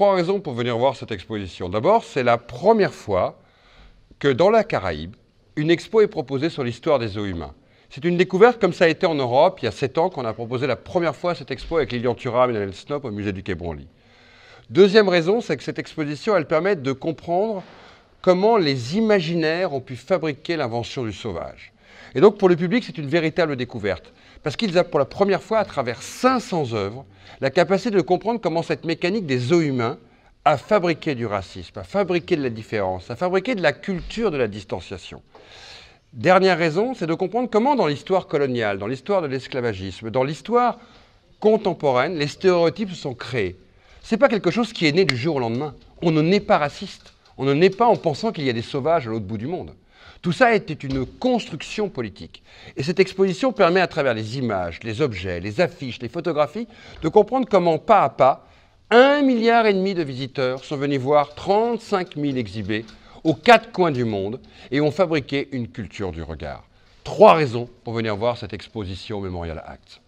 trois raisons pour venir voir cette exposition. D'abord, c'est la première fois que dans la Caraïbe, une expo est proposée sur l'histoire des eaux humains. C'est une découverte comme ça a été en Europe il y a sept ans qu'on a proposé la première fois cette expo avec Lilian Thuram et Daniel Snop au musée du Quai Branly. Deuxième raison, c'est que cette exposition, elle permet de comprendre comment les imaginaires ont pu fabriquer l'invention du sauvage. Et donc pour le public, c'est une véritable découverte parce qu'ils ont pour la première fois, à travers 500 œuvres, la capacité de comprendre comment cette mécanique des os humains a fabriqué du racisme, a fabriqué de la différence, a fabriqué de la culture de la distanciation. Dernière raison, c'est de comprendre comment dans l'histoire coloniale, dans l'histoire de l'esclavagisme, dans l'histoire contemporaine, les stéréotypes se sont créés. Ce n'est pas quelque chose qui est né du jour au lendemain. On ne naît pas raciste. On ne naît pas en pensant qu'il y a des sauvages à l'autre bout du monde. Tout ça était une construction politique. Et cette exposition permet à travers les images, les objets, les affiches, les photographies, de comprendre comment pas à pas, un milliard et demi de visiteurs sont venus voir 35 000 exhibés aux quatre coins du monde et ont fabriqué une culture du regard. Trois raisons pour venir voir cette exposition Memorial Act.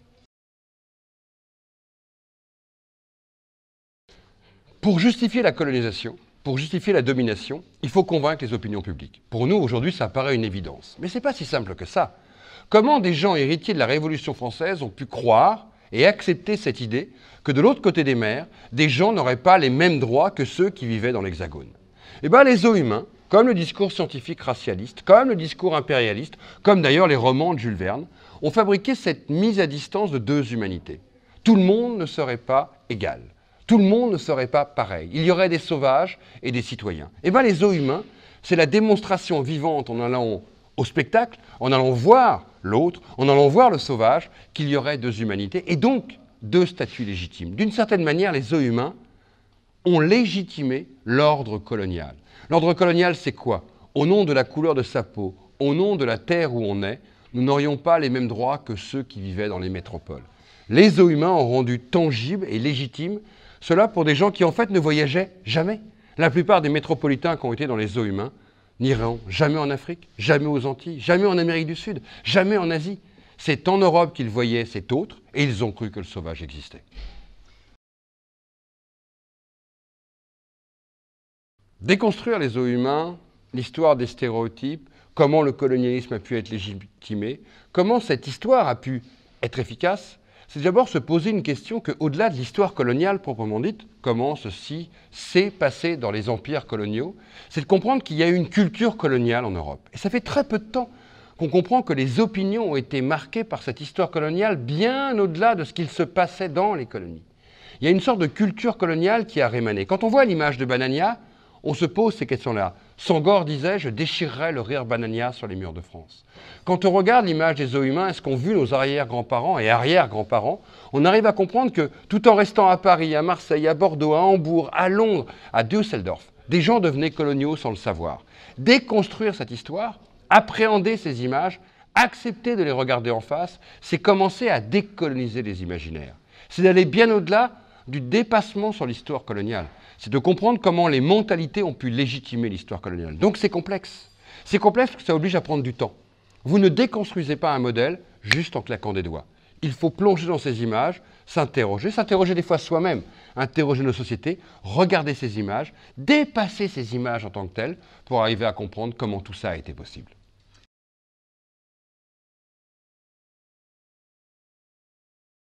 Pour justifier la colonisation, pour justifier la domination, il faut convaincre les opinions publiques. Pour nous, aujourd'hui, ça paraît une évidence. Mais ce n'est pas si simple que ça. Comment des gens héritiers de la Révolution française ont pu croire et accepter cette idée que de l'autre côté des mers, des gens n'auraient pas les mêmes droits que ceux qui vivaient dans l'Hexagone Eh bien, les eaux humains, comme le discours scientifique racialiste, comme le discours impérialiste, comme d'ailleurs les romans de Jules Verne, ont fabriqué cette mise à distance de deux humanités. Tout le monde ne serait pas égal. Tout le monde ne serait pas pareil. Il y aurait des sauvages et des citoyens. Et eh bien les eaux humains, c'est la démonstration vivante en allant au spectacle, en allant voir l'autre, en allant voir le sauvage, qu'il y aurait deux humanités et donc deux statuts légitimes. D'une certaine manière, les eaux humains ont légitimé l'ordre colonial. L'ordre colonial, c'est quoi Au nom de la couleur de sa peau, au nom de la terre où on est, nous n'aurions pas les mêmes droits que ceux qui vivaient dans les métropoles. Les eaux humains ont rendu tangible et légitime cela pour des gens qui en fait ne voyageaient jamais. La plupart des métropolitains qui ont été dans les eaux humains n'iraient jamais en Afrique, jamais aux Antilles, jamais en Amérique du Sud, jamais en Asie. C'est en Europe qu'ils voyaient cet autre et ils ont cru que le sauvage existait. Déconstruire les eaux humains, l'histoire des stéréotypes, comment le colonialisme a pu être légitimé, comment cette histoire a pu être efficace, c'est d'abord se poser une question que, au-delà de l'histoire coloniale proprement dite, comment ceci s'est passé dans les empires coloniaux, c'est de comprendre qu'il y a eu une culture coloniale en Europe. Et ça fait très peu de temps qu'on comprend que les opinions ont été marquées par cette histoire coloniale bien au-delà de ce qu'il se passait dans les colonies. Il y a une sorte de culture coloniale qui a rémané. Quand on voit l'image de Banania, on se pose ces questions-là. Sangor disait Je déchirerai le rire banania sur les murs de France. Quand on regarde l'image des eaux humains est ce qu'on vu nos arrière-grands-parents et arrière-grands-parents, on arrive à comprendre que tout en restant à Paris, à Marseille, à Bordeaux, à Hambourg, à Londres, à Düsseldorf, des gens devenaient coloniaux sans le savoir. Déconstruire cette histoire, appréhender ces images, accepter de les regarder en face, c'est commencer à décoloniser les imaginaires. C'est d'aller bien au-delà du dépassement sur l'histoire coloniale. C'est de comprendre comment les mentalités ont pu légitimer l'histoire coloniale. Donc c'est complexe. C'est complexe parce que ça oblige à prendre du temps. Vous ne déconstruisez pas un modèle juste en claquant des doigts. Il faut plonger dans ces images, s'interroger, s'interroger des fois soi-même, interroger nos sociétés, regarder ces images, dépasser ces images en tant que telles pour arriver à comprendre comment tout ça a été possible.